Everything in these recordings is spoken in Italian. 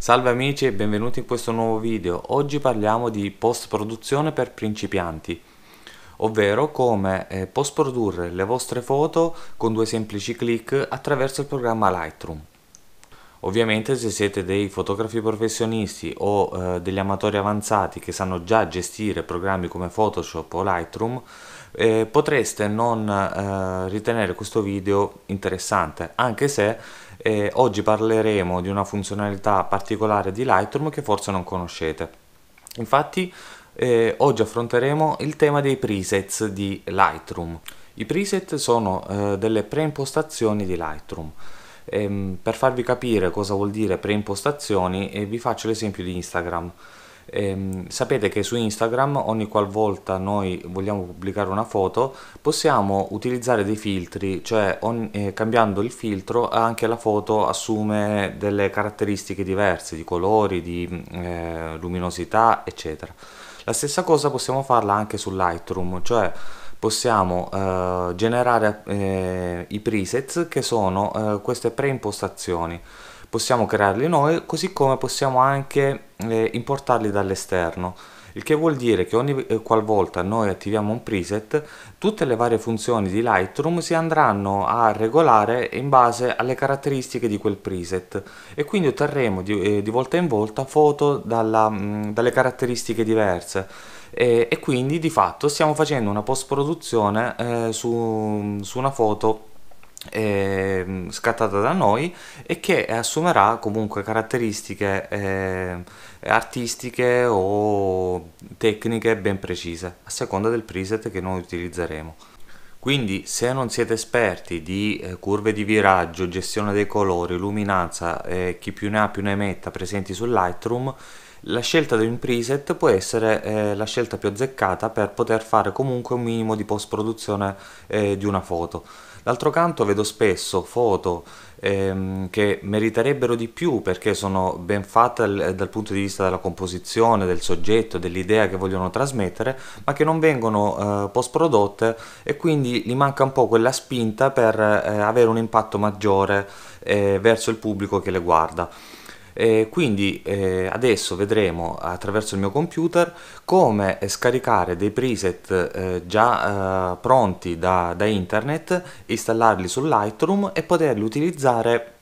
Salve amici e benvenuti in questo nuovo video. Oggi parliamo di post produzione per principianti, ovvero come eh, post produrre le vostre foto con due semplici clic attraverso il programma Lightroom. Ovviamente se siete dei fotografi professionisti o eh, degli amatori avanzati che sanno già gestire programmi come Photoshop o Lightroom, eh, potreste non eh, ritenere questo video interessante, anche se eh, oggi parleremo di una funzionalità particolare di Lightroom che forse non conoscete. Infatti eh, oggi affronteremo il tema dei presets di Lightroom. I preset sono eh, delle preimpostazioni di Lightroom. Ehm, per farvi capire cosa vuol dire preimpostazioni eh, vi faccio l'esempio di Instagram. Eh, sapete che su Instagram ogni qualvolta noi vogliamo pubblicare una foto possiamo utilizzare dei filtri, cioè on, eh, cambiando il filtro anche la foto assume delle caratteristiche diverse di colori, di mm, eh, luminosità eccetera. La stessa cosa possiamo farla anche su Lightroom, cioè possiamo eh, generare eh, i presets che sono eh, queste preimpostazioni possiamo crearli noi, così come possiamo anche eh, importarli dall'esterno. Il che vuol dire che ogni eh, qualvolta noi attiviamo un preset, tutte le varie funzioni di Lightroom si andranno a regolare in base alle caratteristiche di quel preset e quindi otterremo di, eh, di volta in volta foto dalla, mm, dalle caratteristiche diverse. E, e, quindi di fatto stiamo facendo una post produzione eh, su, su una foto eh, scattata da noi e che assumerà comunque caratteristiche eh, artistiche o tecniche ben precise a seconda del preset che noi utilizzeremo. Quindi se non siete esperti di eh, curve di viraggio, gestione dei colori, luminanza, eh, chi più ne ha più ne metta presenti su Lightroom, la scelta di un preset può essere eh, la scelta più azzeccata per poter fare comunque un minimo di post produzione eh, di una foto. D'altro canto vedo spesso foto ehm, che meriterebbero di più perché sono ben fatte dal, eh, dal punto di vista della composizione, del soggetto, dell'idea che vogliono trasmettere, ma che non vengono eh, post prodotte e quindi gli manca un po' quella spinta per eh, avere un impatto maggiore eh, verso il pubblico che le guarda. Eh, quindi eh, adesso vedremo attraverso il mio computer come eh, scaricare dei preset eh, già eh, pronti da, da internet, installarli su Lightroom e poterli utilizzare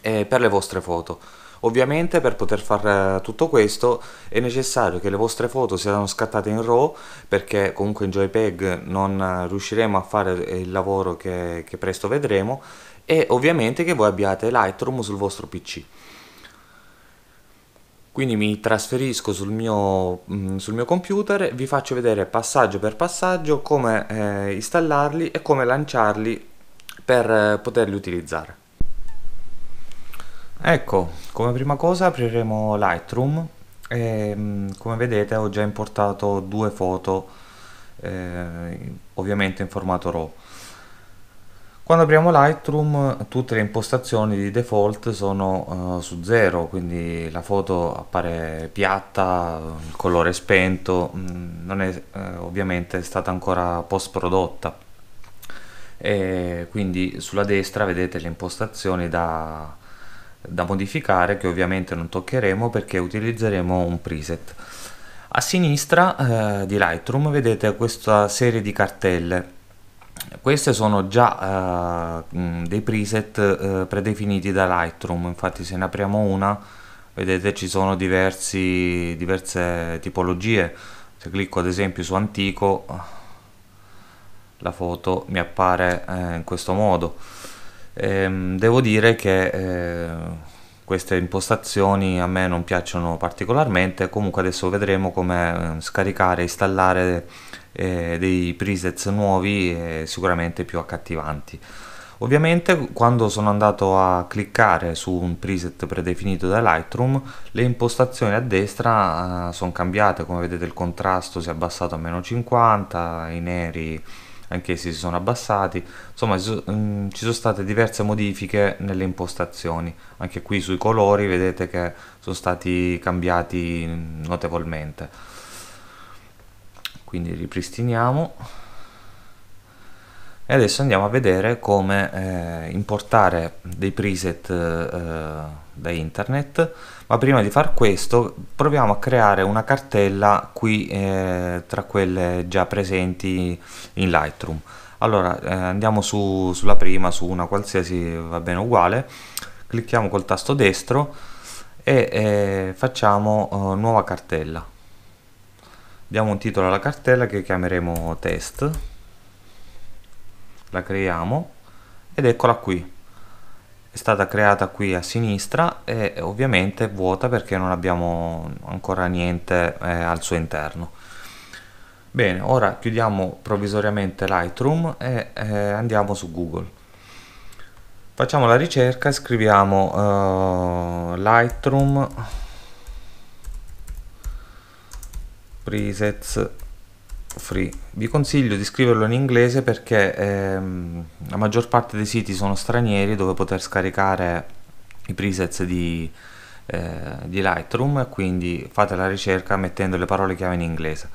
eh, per le vostre foto. Ovviamente per poter fare tutto questo è necessario che le vostre foto siano scattate in RAW perché comunque in JPEG non riusciremo a fare il lavoro che, che presto vedremo e ovviamente che voi abbiate Lightroom sul vostro PC. Quindi mi trasferisco sul mio, mm, sul mio computer, vi faccio vedere passaggio per passaggio come eh, installarli e come lanciarli per eh, poterli utilizzare. Ecco, come prima cosa apriremo Lightroom e mm, come vedete ho già importato due foto eh, ovviamente in formato RAW. Quando apriamo Lightroom tutte le impostazioni di default sono uh, su zero, quindi la foto appare piatta, il colore spento, mh, mm, non è eh, ovviamente stata ancora post prodotta. E quindi sulla destra vedete le impostazioni da, da modificare che ovviamente non toccheremo perché utilizzeremo un preset. A sinistra eh, di Lightroom vedete questa serie di cartelle queste sono già uh, dei preset uh, predefiniti da Lightroom, infatti se ne apriamo una vedete ci sono diversi, diverse tipologie, se clicco ad esempio su antico la foto mi appare eh, in questo modo. Ehm, devo dire che eh, queste impostazioni a me non piacciono particolarmente, comunque adesso vedremo come eh, scaricare e installare eh, dei presets nuovi e sicuramente più accattivanti. Ovviamente quando sono andato a cliccare su un preset predefinito da Lightroom le impostazioni a destra eh, sono cambiate, come vedete il contrasto si è abbassato a meno 50, i neri anch'essi si sono abbassati, insomma mm, ci sono state diverse modifiche nelle impostazioni, anche qui sui colori vedete che sono stati cambiati notevolmente quindi ripristiniamo e adesso andiamo a vedere come eh, importare dei preset eh, da internet ma prima di far questo proviamo a creare una cartella qui eh, tra quelle già presenti in Lightroom allora eh, andiamo su, sulla prima su una qualsiasi va bene uguale clicchiamo col tasto destro e eh, facciamo eh, nuova cartella diamo un titolo alla cartella che chiameremo test la creiamo ed eccola qui è stata creata qui a sinistra e ovviamente è vuota perché non abbiamo ancora niente eh, al suo interno bene ora chiudiamo provvisoriamente Lightroom e eh, andiamo su Google facciamo la ricerca e scriviamo eh, Lightroom presets free. Vi consiglio di scriverlo in inglese perché ehm, la maggior parte dei siti sono stranieri dove poter scaricare i presets di, eh, di Lightroom, quindi fate la ricerca mettendo le parole chiave in inglese.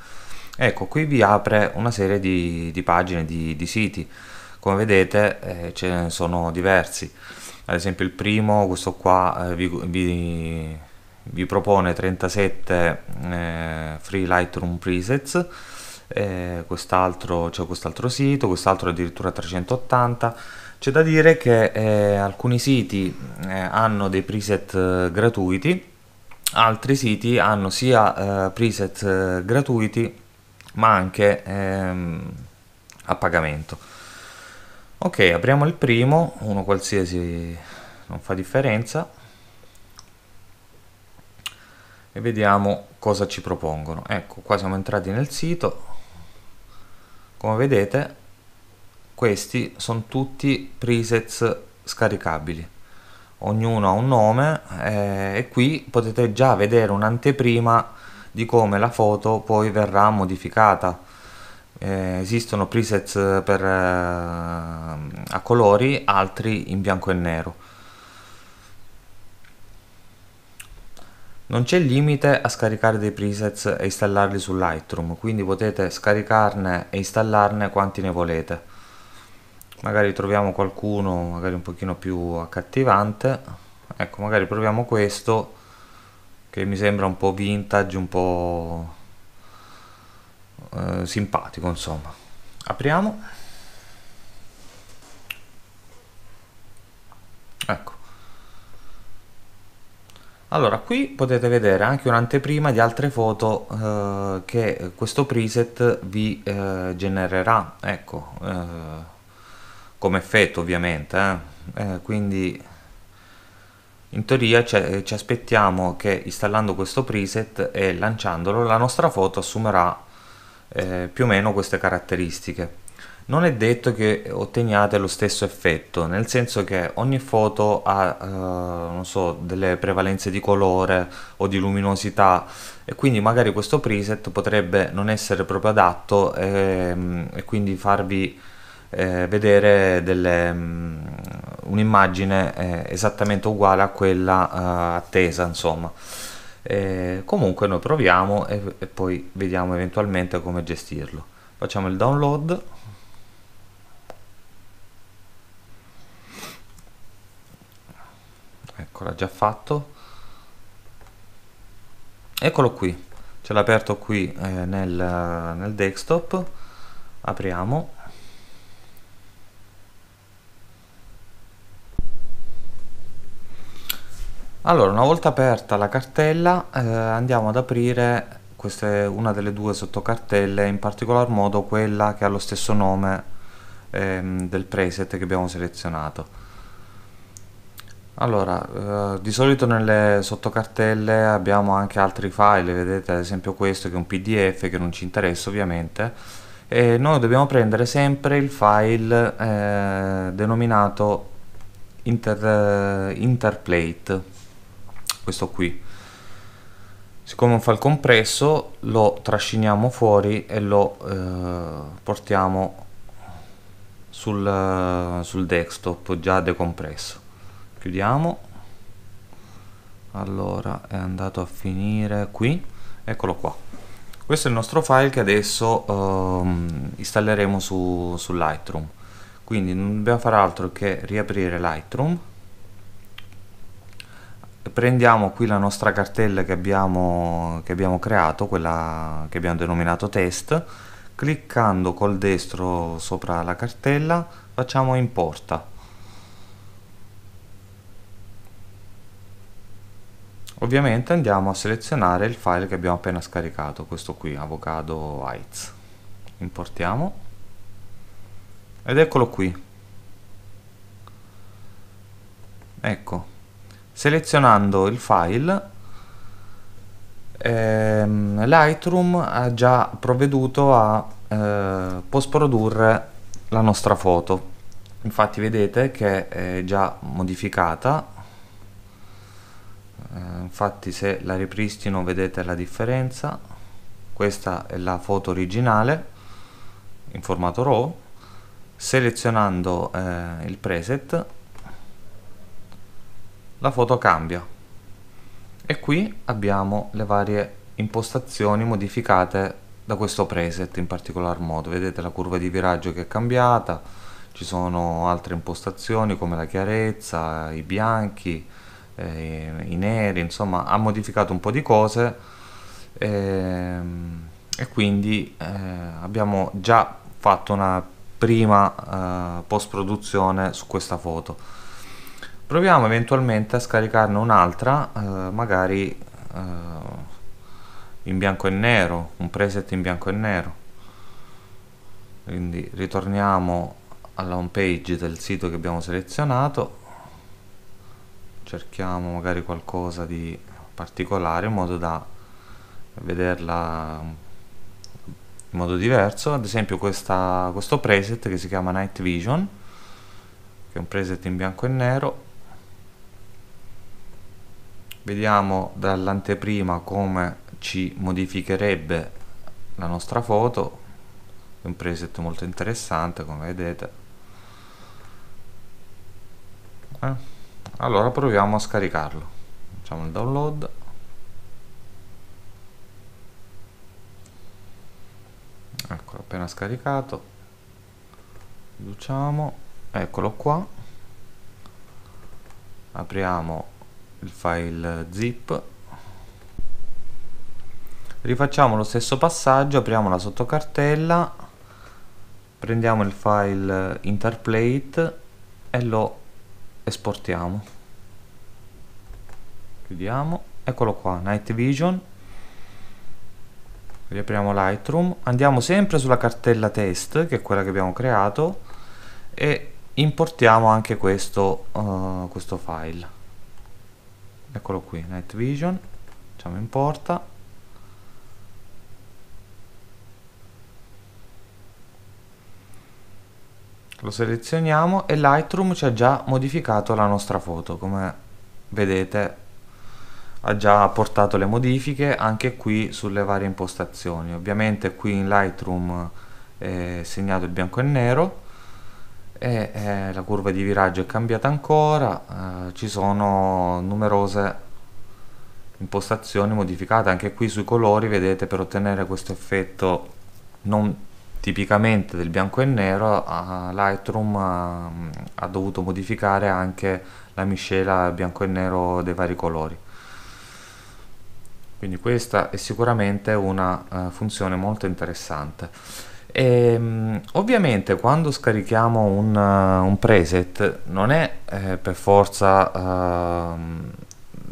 Ecco, qui vi apre una serie di, di pagine, di, di, siti. Come vedete eh, ce ne sono diversi. Ad esempio il primo, questo qua, eh, vi, vi vi propone 37 eh, free Lightroom presets eh, quest'altro c'è cioè quest'altro sito quest'altro addirittura 380 c'è da dire che eh, alcuni siti eh, hanno dei preset eh, gratuiti altri siti hanno sia eh, preset gratuiti ma anche ehm, a pagamento ok apriamo il primo uno qualsiasi non fa differenza e vediamo cosa ci propongono. Ecco, qua siamo entrati nel sito. Come vedete, questi sono tutti presets scaricabili. Ognuno ha un nome eh, e qui potete già vedere un'anteprima di come la foto poi verrà modificata. Eh, esistono presets per, eh, a colori, altri in bianco e nero. Non c'è limite a scaricare dei presets e installarli su Lightroom, quindi potete scaricarne e installarne quanti ne volete. Magari troviamo qualcuno magari un pochino più accattivante. Ecco, magari proviamo questo che mi sembra un po' vintage, un po' eh, simpatico, insomma. Apriamo. Ecco. Allora, qui potete vedere anche un'anteprima di altre foto eh, che questo preset vi eh, genererà, ecco, eh, come effetto ovviamente, eh. Eh, quindi in teoria ci aspettiamo che installando questo preset e lanciandolo la nostra foto assumerà eh, più o meno queste caratteristiche non è detto che otteniate lo stesso effetto, nel senso che ogni foto ha eh, non so, delle prevalenze di colore o di luminosità e quindi magari questo preset potrebbe non essere proprio adatto e, ehm, e quindi farvi eh, vedere mm, un'immagine eh, esattamente uguale a quella eh, attesa insomma. E comunque noi proviamo e, e poi vediamo eventualmente come gestirlo. Facciamo il download ecco l'ha già fatto eccolo qui ce l'ha aperto qui eh, nel, nel desktop apriamo Allora, una volta aperta la cartella, eh, andiamo ad aprire queste, una delle due sottocartelle, in particolar modo quella che ha lo stesso nome ehm, del preset che abbiamo selezionato. Allora, eh, di solito nelle sottocartelle abbiamo anche altri file, vedete ad esempio questo che è un PDF che non ci interessa ovviamente, e noi dobbiamo prendere sempre il file eh, denominato inter, eh, interplate, questo qui. Siccome è un file compresso lo trasciniamo fuori e lo eh, portiamo sul, sul desktop già decompresso chiudiamo allora è andato a finire qui eccolo qua questo è il nostro file che adesso um, installeremo su, su Lightroom quindi non dobbiamo fare altro che riaprire Lightroom prendiamo qui la nostra cartella che abbiamo, che abbiamo creato quella che abbiamo denominato test cliccando col destro sopra la cartella facciamo importa Ovviamente andiamo a selezionare il file che abbiamo appena scaricato, questo qui, avocado heights. Importiamo. Ed eccolo qui. Ecco, selezionando il file ehm, Lightroom ha già provveduto a eh, post-produrre la nostra foto. Infatti vedete che è già modificata eh, infatti se la ripristino vedete la differenza questa è la foto originale in formato RAW selezionando eh, il preset la foto cambia e qui abbiamo le varie impostazioni modificate da questo preset in particolar modo vedete la curva di viraggio che è cambiata ci sono altre impostazioni come la chiarezza, i bianchi, eh, i neri, insomma ha modificato un po' di cose eh, e quindi eh, abbiamo già fatto una prima eh, post produzione su questa foto. Proviamo eventualmente a scaricarne un'altra, eh, magari eh, in bianco e nero, un preset in bianco e nero. Quindi ritorniamo alla home page del sito che abbiamo selezionato cerchiamo magari qualcosa di particolare in modo da vederla in modo diverso ad esempio questa, questo preset che si chiama Night Vision che è un preset in bianco e nero vediamo dall'anteprima come ci modificherebbe la nostra foto è un preset molto interessante come vedete eh allora proviamo a scaricarlo facciamo il download eccolo appena scaricato riduciamo eccolo qua apriamo il file zip rifacciamo lo stesso passaggio apriamo la sottocartella prendiamo il file interplate e lo esportiamo chiudiamo eccolo qua night vision riapriamo lightroom andiamo sempre sulla cartella test che è quella che abbiamo creato e importiamo anche questo, uh, questo file eccolo qui night vision facciamo importa lo selezioniamo e Lightroom ci ha già modificato la nostra foto come vedete ha già portato le modifiche anche qui sulle varie impostazioni ovviamente qui in Lightroom è segnato il bianco e nero e eh, la curva di viraggio è cambiata ancora eh, ci sono numerose impostazioni modificate anche qui sui colori vedete per ottenere questo effetto non tipicamente del bianco e nero, uh, Lightroom uh, ha dovuto modificare anche la miscela bianco e nero dei vari colori. Quindi questa è sicuramente una uh, funzione molto interessante. E, ehm, ovviamente quando scarichiamo un, eh, un preset non è eh, per forza ehm,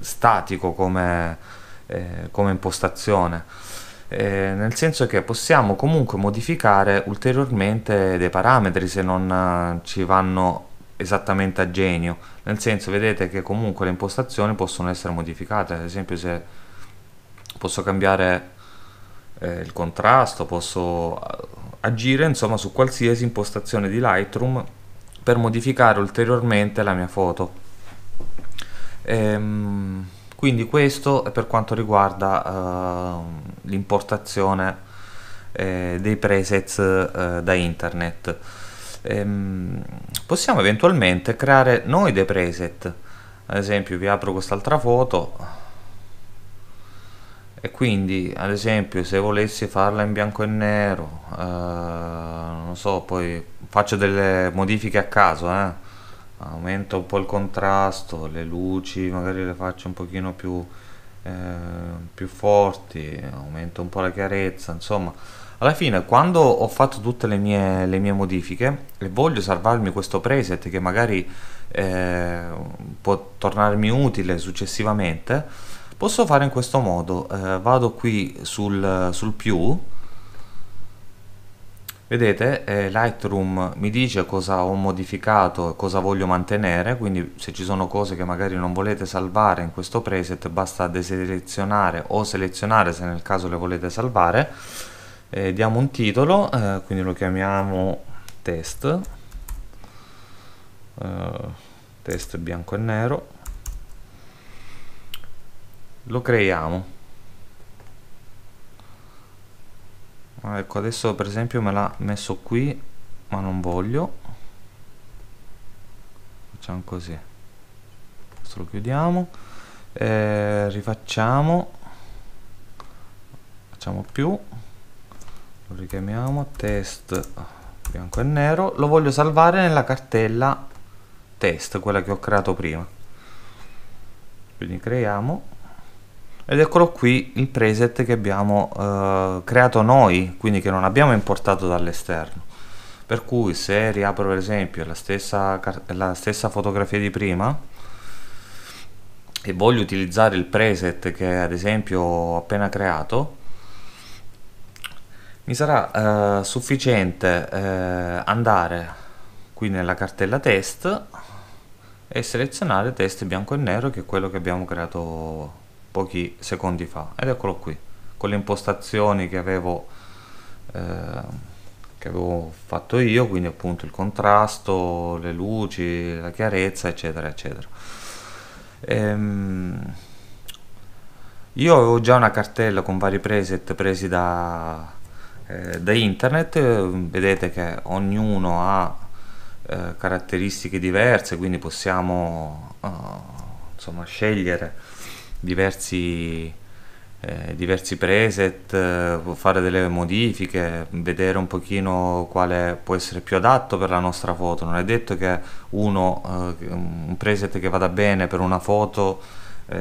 statico come, eh, come impostazione eh, nel senso che possiamo comunque modificare ulteriormente dei parametri se non eh, ci vanno esattamente a genio nel senso vedete che comunque le impostazioni possono essere modificate ad esempio se posso cambiare eh, il contrasto posso eh, agire insomma su qualsiasi impostazione di Lightroom per modificare ulteriormente la mia foto ehm quindi questo è per quanto riguarda uh, ehm, l'importazione eh, dei presets eh, da internet. Ehm, possiamo eventualmente creare noi dei preset. Ad esempio vi apro quest'altra foto e quindi ad esempio se volessi farla in bianco e nero, eh, non so, poi faccio delle modifiche a caso, eh aumento un po' il contrasto, le luci magari le faccio un pochino più, eh, più forti, aumento un po' la chiarezza, insomma alla fine quando ho fatto tutte le mie, le mie modifiche e voglio salvarmi questo preset che magari eh, può tornarmi utile successivamente, posso fare in questo modo, eh, vado qui sul, sul più, Vedete, eh, Lightroom mi dice cosa ho modificato e cosa voglio mantenere, quindi se ci sono cose che magari non volete salvare in questo preset basta deselezionare o selezionare se nel caso le volete salvare. Eh, diamo un titolo, eh, quindi lo chiamiamo test, eh, test bianco e nero, lo creiamo. Ah, ecco adesso per esempio me l'ha messo qui ma non voglio facciamo così questo lo chiudiamo eh, rifacciamo facciamo più lo richiamiamo test bianco e nero lo voglio salvare nella cartella test quella che ho creato prima quindi creiamo ed eccolo qui il preset che abbiamo eh, creato noi quindi che non abbiamo importato dall'esterno per cui se riapro per esempio la stessa, la stessa fotografia di prima e voglio utilizzare il preset che ad esempio ho appena creato mi sarà eh, sufficiente eh, andare qui nella cartella test e selezionare test bianco e nero che è quello che abbiamo creato pochi secondi fa ed eccolo qui con le impostazioni che avevo, eh, che avevo fatto io quindi appunto il contrasto le luci la chiarezza eccetera eccetera ehm, io avevo già una cartella con vari preset presi da, eh, da internet vedete che ognuno ha eh, caratteristiche diverse quindi possiamo eh, insomma scegliere diversi, eh, diversi preset, eh, fare delle modifiche, vedere un pochino quale può essere più adatto per la nostra foto. Non è detto che uno, eh, un preset che vada bene per una foto eh,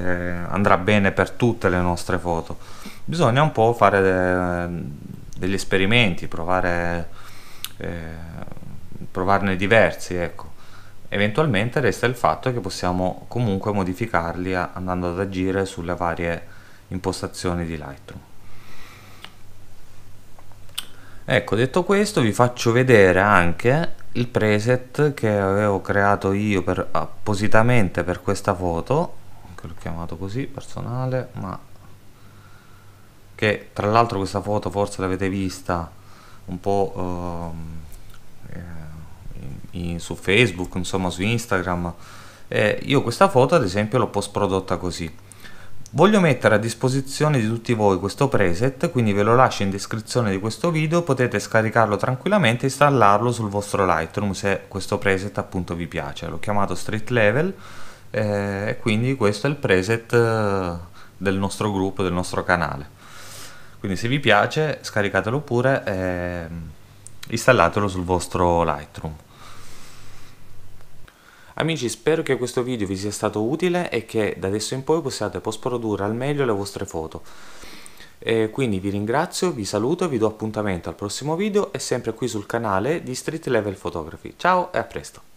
andrà bene per tutte le nostre foto. Bisogna un po' fare de eh, degli esperimenti, provare, eh, provarne diversi, ecco. Eventualmente resta il fatto che possiamo comunque modificarli andando ad agire sulle varie impostazioni di Lightroom. Ecco, detto questo vi faccio vedere anche il preset che avevo creato io per, appositamente per questa foto, che l'ho chiamato così, personale, ma che tra l'altro questa foto forse l'avete vista un po' ehm, eh, in, su Facebook, insomma su Instagram. Eh, io questa foto ad esempio l'ho post prodotta così. Voglio mettere a disposizione di tutti voi questo preset, quindi ve lo lascio in descrizione di questo video, potete scaricarlo tranquillamente e installarlo sul vostro Lightroom se questo preset appunto vi piace. L'ho chiamato Street Level eh, e eh, quindi questo è il preset eh, del nostro gruppo, del nostro canale. Quindi se vi piace scaricatelo pure e mm, installatelo sul vostro Lightroom. Amici spero che questo video vi sia stato utile e che da adesso in poi possiate post al meglio le vostre foto. E quindi vi ringrazio, vi saluto e vi do appuntamento al prossimo video e sempre qui sul canale di Street Level Photography. Ciao e a presto!